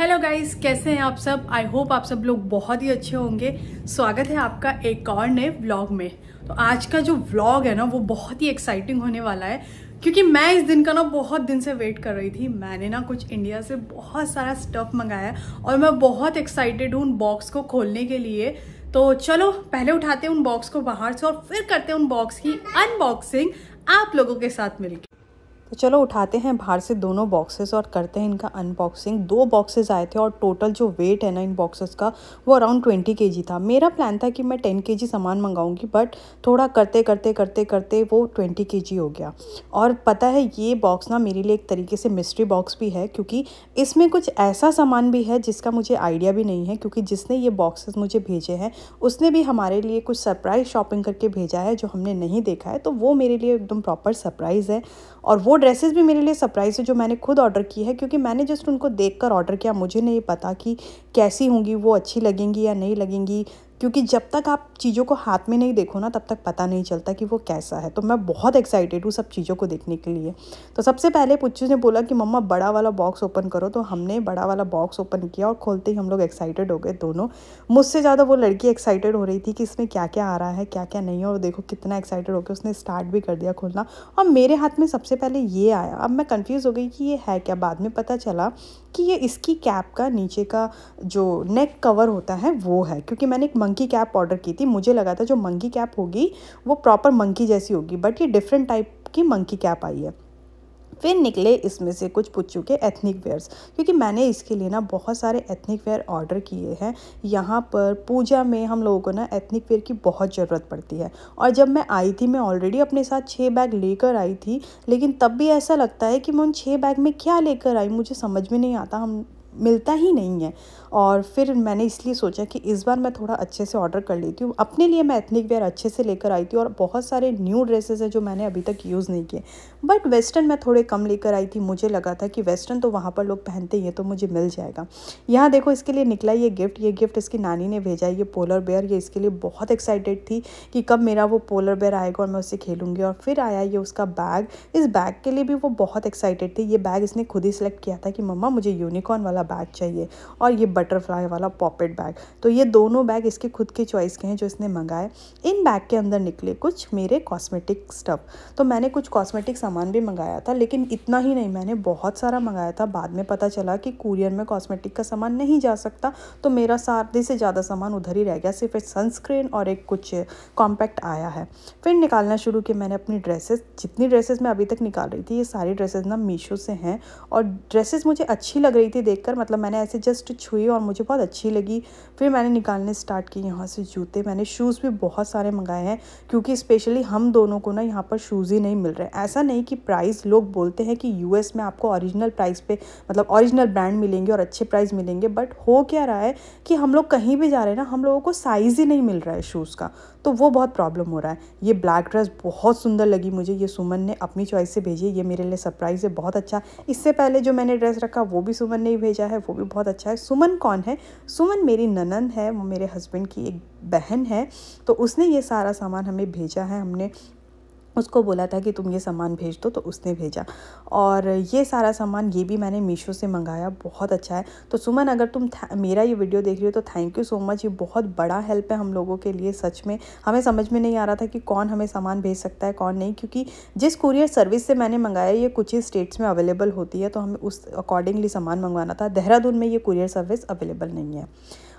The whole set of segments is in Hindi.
हेलो गाइस कैसे हैं आप सब आई होप आप सब लोग बहुत ही अच्छे होंगे स्वागत है आपका एक और नए व्लॉग में तो आज का जो व्लॉग है ना वो बहुत ही एक्साइटिंग होने वाला है क्योंकि मैं इस दिन का ना बहुत दिन से वेट कर रही थी मैंने ना कुछ इंडिया से बहुत सारा स्टफ़ मंगाया और मैं बहुत एक्साइटेड हूँ उन बॉक्स को खोलने के लिए तो चलो पहले उठाते हैं उन बॉक्स को बाहर से और फिर करते हैं उन बॉक्स की अनबॉक्सिंग आप लोगों के साथ मिलकर तो चलो उठाते हैं बाहर से दोनों बॉक्सेस और करते हैं इनका अनबॉक्सिंग दो बॉक्सेस आए थे और टोटल जो वेट है ना इन बॉक्सेस का वो अराउंड ट्वेंटी के था मेरा प्लान था कि मैं टेन के सामान मंगाऊंगी बट थोड़ा करते करते करते करते वो ट्वेंटी के हो गया और पता है ये बॉक्स ना मेरे लिए एक तरीके से मिस्ट्री बॉक्स भी है क्योंकि इसमें कुछ ऐसा सामान भी है जिसका मुझे आइडिया भी नहीं है क्योंकि जिसने ये बॉक्सेस मुझे भेजे हैं उसने भी हमारे लिए कुछ सरप्राइज़ शॉपिंग करके भेजा है जो हमने नहीं देखा है तो वो मेरे लिए एकदम प्रॉपर सरप्राइज़ है और वो ड्रेसेस भी मेरे लिए सरप्राइज़ है जो मैंने खुद ऑर्डर की है क्योंकि मैंने जस्ट उनको देख कर ऑर्डर किया मुझे नहीं पता कि कैसी होंगी वो अच्छी लगेंगी या नहीं लगेंगी क्योंकि जब तक आप चीज़ों को हाथ में नहीं देखो ना तब तक पता नहीं चलता कि वो कैसा है तो मैं बहुत एक्साइटेड हूँ सब चीज़ों को देखने के लिए तो सबसे पहले पुच्चू ने बोला कि मम्मा बड़ा वाला बॉक्स ओपन करो तो हमने बड़ा वाला बॉक्स ओपन किया और खोलते ही हम लोग एक्साइटेड हो गए दोनों मुझसे ज़्यादा वो लड़की एक्साइटेड हो रही थी कि इसमें क्या क्या आ रहा है क्या क्या नहीं है और देखो कितना एक्साइटेड होकर उसने स्टार्ट भी कर दिया खोलना और मेरे हाथ में सबसे पहले ये आया अब मैं कन्फ्यूज़ हो गई कि ये है क्या बाद में पता चला कि ये इसकी कैप का नीचे का जो नेक कवर होता है वो है क्योंकि मैंने एक मंकी कैप ऑर्डर की थी मुझे लगा था जो मंकी कैप होगी वो प्रॉपर मंकी जैसी होगी बट ये डिफरेंट टाइप की मंकी कैप आई है फिर निकले इसमें से कुछ पुच्चू के एथनिक वेयर्स क्योंकि मैंने इसके लिए ना बहुत सारे एथनिक वेयर ऑर्डर किए हैं यहाँ पर पूजा में हम लोगों को ना एथनिक वेयर की बहुत ज़रूरत पड़ती है और जब मैं आई थी मैं ऑलरेडी अपने साथ छः बैग लेकर आई थी लेकिन तब भी ऐसा लगता है कि मैं उन छः बैग में क्या लेकर आई मुझे समझ में नहीं आता हम मिलता ही नहीं है और फिर मैंने इसलिए सोचा कि इस बार मैं थोड़ा अच्छे से ऑर्डर कर लेती हूँ अपने लिए मैं एथनिक वेयर अच्छे से लेकर आई थी और बहुत सारे न्यू ड्रेसेस हैं जो मैंने अभी तक यूज़ नहीं किए बट वेस्टर्न मैं थोड़े कम लेकर आई थी मुझे लगा था कि वेस्टर्न तो वहाँ पर लोग पहनते ही हैं तो मुझे मिल जाएगा यहाँ देखो इसके लिए निकला ये गिफ्ट ये गिफ्ट इसकी नानी ने भेजा ये पोलर बेयर ये इसके लिए बहुत एक्साइटेड थी कि कब मेरा वो पोलर बेयर आएगा और मैं उससे खेलूँगी और फिर आया ये उसका बैग इस बैग के लिए भी वो बहुत एक्साइटेड थी ये बैग इसने खुद ही सेलेक्ट किया था कि मम्मा मुझे यूनिकॉर्न वाला वाला बैग चाहिए और ये बटरफ्लाई वाला पॉपेट बैग तो ये दोनों बैग इसके खुद के चॉइस के हैं जो इसने मंगाए इन बैग के अंदर निकले कुछ मेरे कॉस्मेटिक स्टफ़ तो मैंने कुछ कॉस्मेटिक सामान भी मंगाया था लेकिन इतना ही नहीं मैंने बहुत सारा मंगाया था बाद में पता चला कि कुरियर में कॉस्मेटिक का सामान नहीं जा सकता तो मेरा सारे से ज़्यादा सामान उधर ही रह गया सिर्फ एक सनस्क्रीन और एक कुछ कॉम्पैक्ट आया है फिर निकालना शुरू किया मैंने अपनी ड्रेसेस जितनी ड्रेसेस मैं अभी तक निकाल रही थी ये सारी ड्रेसेस ना मीशो से हैं और ड्रेसेस मुझे अच्छी लग रही थी देखकर देखकर मतलब मैंने ऐसे जस्ट छुई और मुझे बहुत अच्छी लगी फिर मैंने निकालने स्टार्ट की यहाँ से जूते मैंने शूज़ भी बहुत सारे मंगाए हैं क्योंकि स्पेशली हम दोनों को ना यहाँ पर शूज़ ही नहीं मिल रहे ऐसा नहीं कि प्राइस लोग बोलते हैं कि यूएस में आपको ऑरिजिनल प्राइस पर मतलब ऑरिजिनल ब्रांड मिलेंगे और अच्छे प्राइस मिलेंगे बट हो क्या रहा है कि हम लोग कहीं भी जा रहे हैं ना हम लोगों को साइज़ ही नहीं मिल रहा है शूज़ का तो वो बहुत प्रॉब्लम हो रहा है ये ब्लैक ड्रेस बहुत सुंदर लगी मुझे ये सुमन ने अपनी चॉइस से भेजी ये मेरे लिए सरप्राइज़ है बहुत अच्छा इससे पहले जो मैंने ड्रेस रखा वो भी सुमन ने ही भेजा जीजा है वो भी बहुत अच्छा है सुमन कौन है सुमन मेरी ननन है वो मेरे हस्बैंड की एक बहन है तो उसने ये सारा सामान हमें भेजा है हमने उसको बोला था कि तुम ये सामान भेज दो तो उसने भेजा और ये सारा सामान ये भी मैंने मीशो से मंगाया बहुत अच्छा है तो सुमन अगर तुम मेरा ये वीडियो देख रही हो तो थैंक यू सो मच ये बहुत बड़ा हेल्प है हम लोगों के लिए सच में हमें समझ में नहीं आ रहा था कि कौन हमें सामान भेज सकता है कौन नहीं क्योंकि जिस कुरियर सर्विस से मैंने मंगाया ये कुछ ही स्टेट्स में अवेलेबल होती है तो हमें उस अकॉर्डिंगली सामान मंगवाना था देहरादून में ये कुरियर सर्विस अवेलेबल नहीं है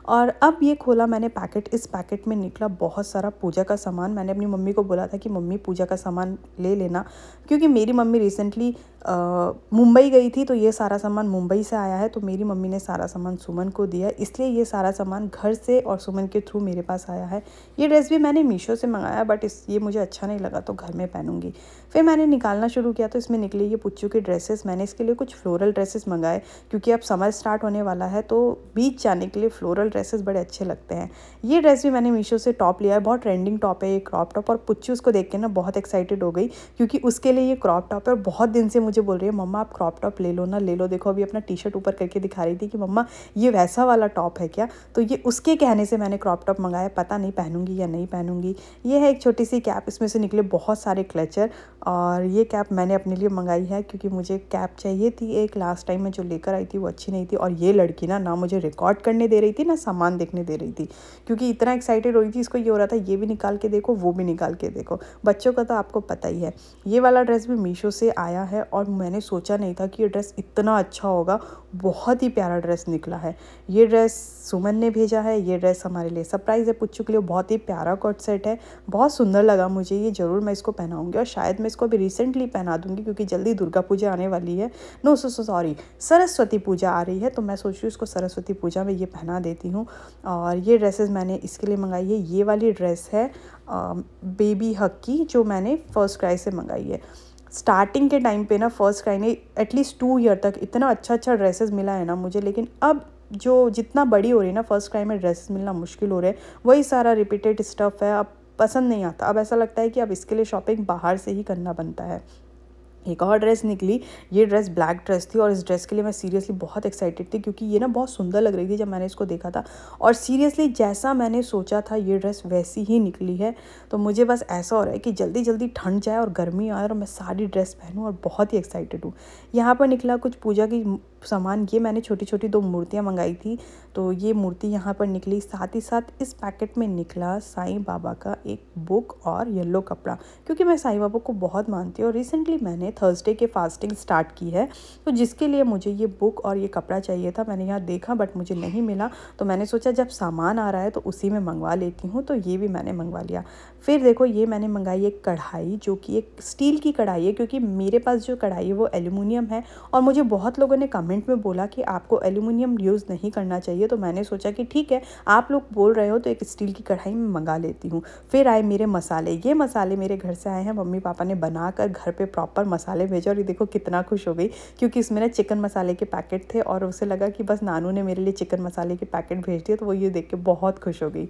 और अब ये खोला मैंने पैकेट इस पैकेट में निकला बहुत सारा पूजा का सामान मैंने अपनी मम्मी को बोला था कि मम्मी पूजा का सामान ले लेना क्योंकि मेरी मम्मी रिसेंटली मुंबई गई थी तो ये सारा सामान मुंबई से आया है तो मेरी मम्मी ने सारा सामान सुमन को दिया इसलिए ये सारा सामान घर से और सुमन के थ्रू मेरे पास आया है ये ड्रेस भी मैंने मीशो से मंगाया बट इस ये मुझे अच्छा नहीं लगा तो घर में पहनूंगी फिर मैंने निकालना शुरू किया तो इसमें निकली ये पुच्चू की ड्रेसेस मैंने इसके लिए कुछ फ्लोरल ड्रेसेस मंगाए क्योंकि अब समर स्टार्ट होने वाला है तो बीच जाने के लिए फ्लोरल ड्रेसेस बड़े अच्छे लगते हैं ये ड्रेस भी मैंने मीशो से टॉप लिया है बहुत ट्रेंडिंग टॉप है ये क्रॉप टॉप और पुच्चू उसको देख के ना बहुत एक्साइटेड हो गई क्योंकि उसके लिए ये क्रॉप टॉप है और बहुत दिन से मुझे मुझे बोल रही है मम्मा आप क्रॉप टॉप ले लो ना ले लो देखो अभी अपना टी शर्ट ऊपर करके दिखा रही थी कि मम्मा ये वैसा वाला टॉप है क्या तो ये उसके कहने से मैंने क्रॉप टॉप मंगाया पता नहीं पहनूंगी या नहीं पहनूंगी ये है एक छोटी सी कैप इसमें से निकले बहुत सारे क्लचर और ये कैप मैंने अपने लिए मंगाई है क्योंकि मुझे कैप चाहिए थी एक लास्ट टाइम में जो लेकर आई थी वो अच्छी नहीं थी और ये लड़की ना ना मुझे रिकॉर्ड करने दे रही थी ना सामान देखने दे रही थी क्योंकि इतना एक्साइटेड हो रही थी इसको ये हो रहा था ये भी निकाल के देखो वो भी निकाल के देखो बच्चों का तो आपको पता ही है ये वाला ड्रेस भी मीशो से आया है और और मैंने सोचा नहीं था कि ये ड्रेस इतना अच्छा होगा बहुत ही प्यारा ड्रेस निकला है ये ड्रेस सुमन ने भेजा है ये ड्रेस हमारे लिए सरप्राइज़ है पुच्छू के लिए बहुत ही प्यारा कॉट सेट है बहुत सुंदर लगा मुझे ये ज़रूर मैं इसको पहनाऊँगी और शायद मैं इसको अभी रिसेंटली पहना दूँगी क्योंकि जल्दी दुर्गा पूजा आने वाली है no so so sorry Saraswati Puja आ रही है तो मैं सोच रही हूँ इसको सरस्वती पूजा में ये पहना देती हूँ और ये ड्रेसेस मैंने इसके लिए मंगाई है ये वाली ड्रेस है बेबी हक की जो मैंने फर्स्ट क्राइज से मंगाई है स्टार्टिंग के टाइम पे ना फर्स्ट क्राई ने एटलीस्ट टू ईयर तक इतना अच्छा अच्छा ड्रेसेस मिला है ना मुझे लेकिन अब जो जितना बड़ी हो रही है ना फर्स्ट क्राई में ड्रेसेस मिलना मुश्किल हो रहा है वही सारा रिपीटेड स्टफ़ है अब पसंद नहीं आता अब ऐसा लगता है कि अब इसके लिए शॉपिंग बाहर से ही करना बनता है एक और ड्रेस निकली ये ड्रेस ब्लैक ड्रेस थी और इस ड्रेस के लिए मैं सीरियसली बहुत एक्साइटेड थी क्योंकि ये ना बहुत सुंदर लग रही थी जब मैंने इसको देखा था और सीरियसली जैसा मैंने सोचा था ये ड्रेस वैसी ही निकली है तो मुझे बस ऐसा हो रहा है कि जल्दी जल्दी ठंड जाए और गर्मी आए और मैं सारी ड्रेस पहनूँ और बहुत ही एक्साइटेड हूँ यहाँ पर निकला कुछ पूजा की सामान ये मैंने छोटी छोटी दो मूर्तियाँ मंगाई थी तो ये मूर्ति यहाँ पर निकली साथ ही साथ इस पैकेट में निकला साईं बाबा का एक बुक और येलो कपड़ा क्योंकि मैं साईं बाबा को बहुत मानती हूँ और रिसेंटली मैंने थर्सडे के फास्टिंग स्टार्ट की है तो जिसके लिए मुझे ये बुक और ये कपड़ा चाहिए था मैंने यहाँ देखा बट मुझे नहीं मिला तो मैंने सोचा जब सामान आ रहा है तो उसी में मंगवा लेती हूँ तो ये भी मैंने मंगवा लिया फिर देखो ये मैंने मंगाई एक कढ़ाई जो कि एक स्टील की कढ़ाई है क्योंकि मेरे पास जो कढ़ाई है वो एल्यूमिनियम है और मुझे बहुत लोगों ने कमेंट में बोला कि आपको एल्यूमिनियम यूज़ नहीं करना चाहिए तो मैंने सोचा कि ठीक है आप लोग बोल रहे हो तो एक स्टील की कढ़ाई मैं मंगा लेती हूँ फिर आए मेरे मसाले ये मसाले मेरे घर से आए हैं मम्मी पापा ने बनाकर घर पर प्रॉपर मसाले भेजे और ये देखो कितना खुश हो गई क्योंकि इसमें ना चिकन मसाले के पैकेट थे और उसे लगा कि बस नानू ने मेरे लिए चिकन मसाले के पैकेट भेज दिए तो वो ये देख के बहुत खुश हो गई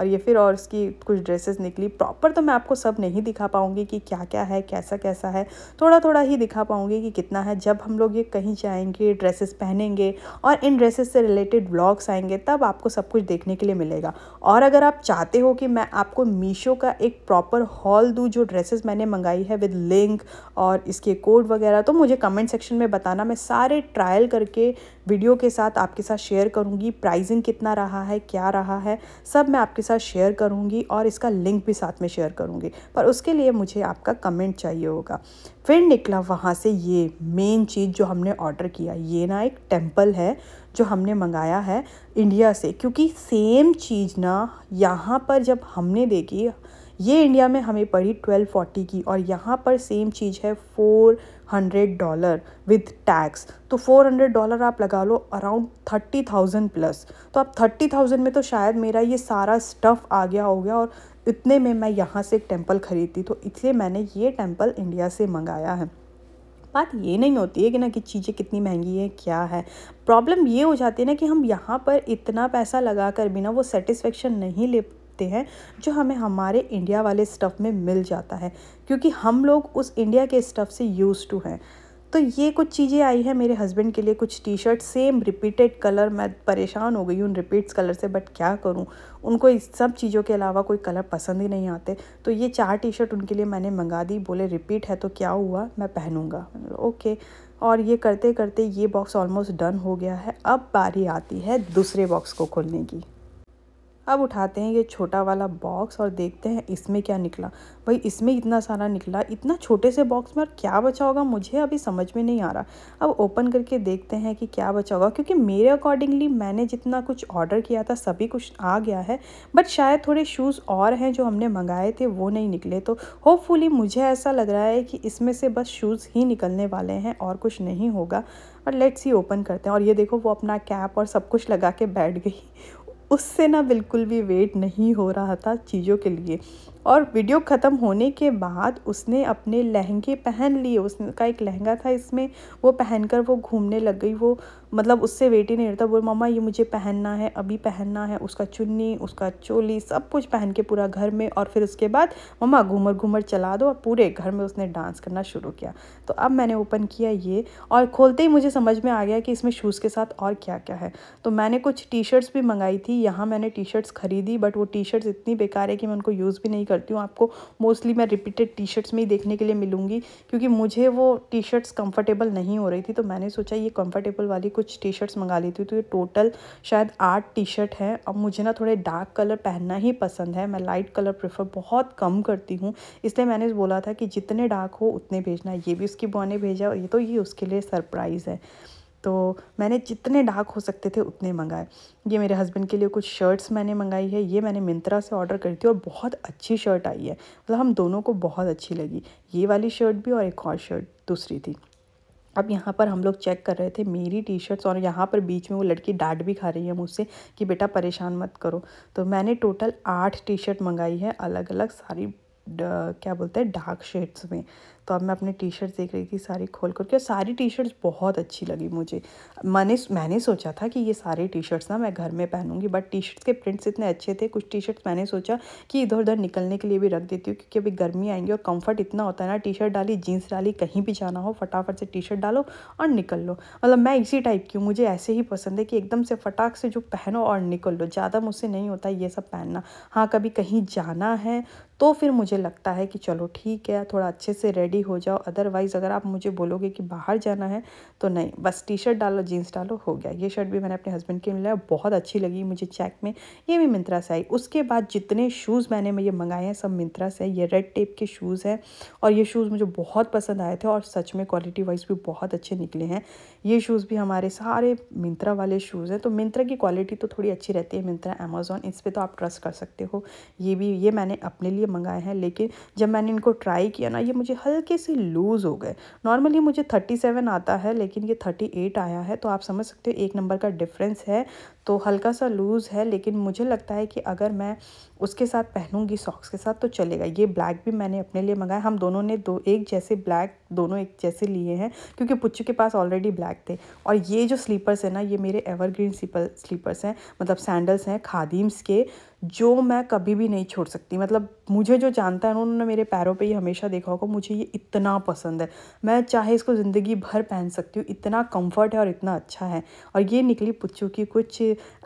और ये फिर और उसकी कुछ ड्रेसेस निकली होगी प्रॉपर तो मैं आपको सब नहीं दिखा पाऊँगी कि क्या क्या है कैसा कैसा है थोड़ा थोड़ा ही दिखा पाऊँगी कि कितना है जब हम लोग ये कहीं जाएंगे ड्रेसेस पहनेंगे और इन ड्रेसेस से रिलेटेड ब्लॉग्स आएंगे तब आपको सब कुछ देखने के लिए मिलेगा और अगर आप चाहते हो कि मैं आपको मीशो का एक प्रॉपर हॉल दूँ जो ड्रेसेस मैंने मंगाई है विद लिंक और इसके कोड वगैरह तो मुझे कमेंट सेक्शन में बताना मैं सारे ट्रायल करके वीडियो के साथ आपके साथ शेयर करूँगी प्राइजिंग कितना रहा है क्या रहा है सब मैं आपके साथ शेयर करूँगी और इसका लिंक भी साथ में शेयर करूँगी पर उसके लिए मुझे आपका कमेंट चाहिए होगा फिर निकला वहाँ से ये मेन चीज़ जो हमने ऑर्डर किया ये ना एक टेम्पल है जो हमने मंगाया है इंडिया से क्योंकि सेम चीज़ ना यहाँ पर जब हमने देखी ये इंडिया में हमें पड़ी ट्वेल्व फोर्टी की और यहाँ पर सेम चीज़ है four hundred dollar with tax तो फोर हंड्रेड डॉलर आप लगा लो अराउंड थर्टी थाउजेंड प्लस तो आप थर्टी थाउजेंड में तो शायद मेरा ये सारा स्टफ़ आ गया हो गया और इतने में मैं यहाँ से एक टेम्पल ख़रीदती तो इसलिए मैंने ये टेम्पल इंडिया से मंगाया है बात ये नहीं होती है कि ना कि चीज़ें कितनी महंगी है क्या है प्रॉब्लम ये हो जाती है ना कि हम यहाँ पर इतना पैसा लगा कर भी ना वो सेटिस्फेक्शन नहीं ले सकते हैं जो हमें हमारे इंडिया वाले स्टफ़ में मिल जाता है क्योंकि हम लोग उस इंडिया के स्टफ़ से यूज़ टू हैं तो ये कुछ चीज़ें आई हैं मेरे हस्बैंड के लिए कुछ T shirt same repeated colour मैं परेशान हो गई हूँ रिपीट्स कलर से बट क्या करूँ उनको इस सब चीज़ों के अलावा कोई कलर पसंद ही नहीं आते तो ये चार टी शर्ट उनके लिए मैंने मंगा दी बोले रिपीट है तो क्या हुआ मैं पहनूंगा ओके और ये करते करते ये बॉक्स ऑलमोस्ट डन हो गया है अब बारी आती है दूसरे बॉक्स को खोलने की अब उठाते हैं ये छोटा वाला बॉक्स और देखते हैं इसमें क्या निकला भाई इसमें इतना सारा निकला इतना छोटे से बॉक्स में और क्या बचा होगा मुझे अभी समझ में नहीं आ रहा अब ओपन करके देखते हैं कि क्या बचा होगा क्योंकि मेरे अकॉर्डिंगली मैंने जितना कुछ ऑर्डर किया था सभी कुछ आ गया है बट शायद थोड़े शूज़ और हैं जो हमने मंगाए थे वो नहीं निकले तो होपफुली मुझे ऐसा लग रहा है कि इसमें से बस शूज़ ही निकलने वाले हैं और कुछ नहीं होगा और लेट्स ही ओपन करते हैं और ये देखो वो अपना कैप और सब कुछ लगा के बैठ गई उससे ना बिल्कुल भी वेट नहीं हो रहा था चीज़ों के लिए और वीडियो ख़त्म होने के बाद उसने अपने लहंगे पहन लिए उसका एक लहंगा था इसमें वो पहनकर वो घूमने लग गई वो मतलब उससे वेट ही नहीं रहता बोल मम्मा ये मुझे पहनना है अभी पहनना है उसका चुन्नी उसका चोली सब कुछ पहन के पूरा घर में और फिर उसके बाद मम्मा घूमर घूमर चला दो और पूरे घर में उसने डांस करना शुरू किया तो अब मैंने ओपन किया ये और खोलते ही मुझे समझ में आ गया कि इसमें शूज़ के साथ और क्या क्या है तो मैंने कुछ टी शर्ट्स भी मंगाई थी यहाँ मैंने टी शर्ट्स खरीदी बट वो टी शर्ट्स इतनी बेकार है कि मैं उनको यूज़ भी नहीं कर करती हूँ आपको मोस्टली मैं रिपीटेड टी शर्ट्स में ही देखने के लिए मिलूंगी क्योंकि मुझे वो टी शर्ट्स कंफर्टेबल नहीं हो रही थी तो मैंने सोचा ये कंफर्टेबल वाली कुछ टी शर्ट्स मंगा लेती हूँ तो ये टोटल शायद आठ टी शर्ट हैं अब मुझे ना थोड़े डार्क कलर पहनना ही पसंद है मैं लाइट कलर प्रेफर बहुत कम करती हूँ इसलिए मैंने बोला था कि जितने डार्क हो उतने भेजना ये भी उसकी बुआ ने भेजा और ये तो ये उसके लिए सरप्राइज़ है तो मैंने जितने डाक हो सकते थे उतने मंगाए ये मेरे हस्बैंड के लिए कुछ शर्ट्स मैंने मंगाई है ये मैंने मिंत्रा से ऑर्डर करी थी और बहुत अच्छी शर्ट आई है मतलब हम दोनों को बहुत अच्छी लगी ये वाली शर्ट भी और एक और शर्ट दूसरी थी अब यहाँ पर हम लोग चेक कर रहे थे मेरी टी शर्ट्स और यहाँ पर बीच में वो लड़की डांट भी खा रही है मुझसे कि बेटा परेशान मत करो तो मैंने टोटल आठ टी शर्ट मंगाई है अलग अलग सारी क्या बोलते हैं डार्क शेड्स में तो अब मैं अपनी टी शर्ट देख रही थी सारी खोल करके और सारी टी शर्ट्स बहुत अच्छी लगी मुझे मैंने मैंने सोचा था कि ये सारे टी शर्ट्स ना मैं घर में पहनूंगी बट टी शर्ट्स के प्रिंट्स इतने अच्छे थे कुछ टी शर्ट्स मैंने सोचा कि इधर उधर निकलने के लिए भी रख देती हूँ क्योंकि अभी गर्मी आएंगी और कम्फर्ट इतना होता है ना टी शर्ट डाली जीन्स डाली कहीं भी जाना हो फटाफट से टी शर्ट डालो और निकल लो मतलब मैं इसी टाइप की हूँ मुझे ऐसे ही पसंद है कि एकदम से फटाक से जो पहनो और निकल लो ज़्यादा मुझसे नहीं होता ये सब पहनना हाँ कभी कहीं जाना है तो फिर मुझे लगता है कि चलो ठीक है थोड़ा अच्छे से रेडी हो जाओ अदरवाइज़ अगर आप मुझे बोलोगे कि बाहर जाना है तो नहीं बस टी शर्ट डालो जीन्स डालो हो गया ये शर्ट भी मैंने अपने हस्बैंड के मिला बहुत अच्छी लगी मुझे चेक में ये भी मिंत्रा से आई उसके बाद जितने शूज़ मैंने ये मंगाए हैं सब मिंत्रा से ये रेड टेप के शूज़ हैं और ये शूज़ मुझे बहुत पसंद आए थे और सच में क्वालिटी वाइज भी बहुत अच्छे निकले हैं ये शूज़ भी हमारे सारे मिंत्रा वाले शूज़ हैं तो मिंत्रा की क्वालिटी तो थोड़ी अच्छी रहती है मिंत्रा अमेजोन इस पर तो आप ट्रस्ट कर सकते हो ये भी ये मैंने अपने लिए मंगाए हैं लेकिन जब मैंने इनको ट्राई किया ना ये मुझे हल्के से लूज़ हो गए नॉर्मली मुझे थर्टी सेवन आता है लेकिन ये थर्टी एट आया है तो आप समझ सकते हो एक नंबर का डिफरेंस है तो हल्का सा लूज़ है लेकिन मुझे लगता है कि अगर मैं उसके साथ पहनूंगी सॉक्स के साथ तो चलेगा ये ब्लैक भी मैंने अपने लिए मंगाया हम दोनों ने दो एक जैसे ब्लैक दोनों एक जैसे लिए हैं क्योंकि पुच्चू के पास ऑलरेडी ब्लैक थे और ये जो स्लीपर्स हैं ना ये मेरे एवरग्रीन स्लीपर स्लीपर्स हैं मतलब सैंडल्स हैं खादीम्स के जो मैं कभी भी नहीं छोड़ सकती मतलब मुझे जो जानता है उन्होंने मेरे पैरों पे ही हमेशा देखा होगा मुझे ये इतना पसंद है मैं चाहे इसको ज़िंदगी भर पहन सकती हूँ इतना कम्फर्ट है और इतना अच्छा है और ये निकली पुच्चू की कुछ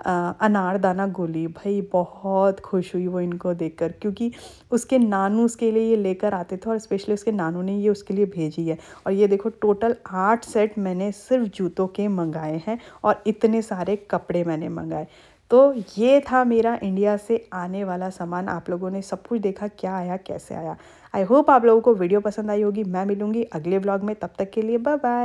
अनारदाना गोली भाई बहुत खुश हुई वो इनको देखकर क्योंकि उसके नानू उसके लिए ये लेकर आते थे और स्पेशली उसके नानू ने ये उसके लिए भेजी है और ये देखो टोटल आठ सेट मैंने सिर्फ जूतों के मंगाए हैं और इतने सारे कपड़े मैंने मंगाए तो ये था मेरा इंडिया से आने वाला सामान आप लोगों ने सब कुछ देखा क्या आया कैसे आया आई होप आप लोगों को वीडियो पसंद आई होगी मैं मिलूंगी अगले ब्लॉग में तब तक के लिए बाय बाय